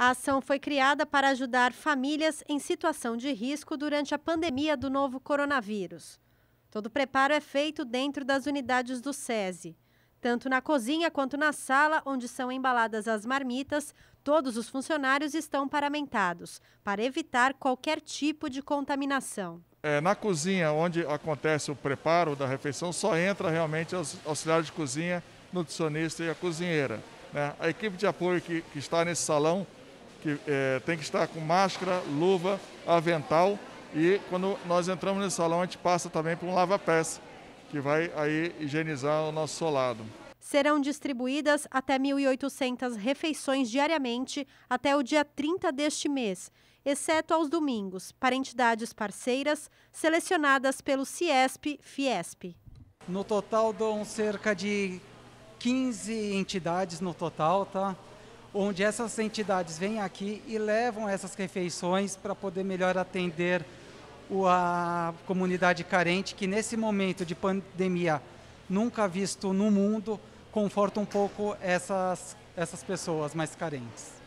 A ação foi criada para ajudar famílias em situação de risco durante a pandemia do novo coronavírus. Todo o preparo é feito dentro das unidades do SESI. Tanto na cozinha quanto na sala, onde são embaladas as marmitas, todos os funcionários estão paramentados para evitar qualquer tipo de contaminação. É, na cozinha, onde acontece o preparo da refeição, só entra realmente os auxiliares de cozinha, nutricionista e a cozinheira. Né? A equipe de apoio que, que está nesse salão que é, tem que estar com máscara, luva, avental e quando nós entramos nesse salão a gente passa também por um lava-pés, que vai aí higienizar o nosso solado. Serão distribuídas até 1.800 refeições diariamente até o dia 30 deste mês, exceto aos domingos, para entidades parceiras selecionadas pelo CIESP-FIESP. No total dão cerca de 15 entidades no total, tá? onde essas entidades vêm aqui e levam essas refeições para poder melhor atender a comunidade carente, que nesse momento de pandemia nunca visto no mundo, conforta um pouco essas, essas pessoas mais carentes.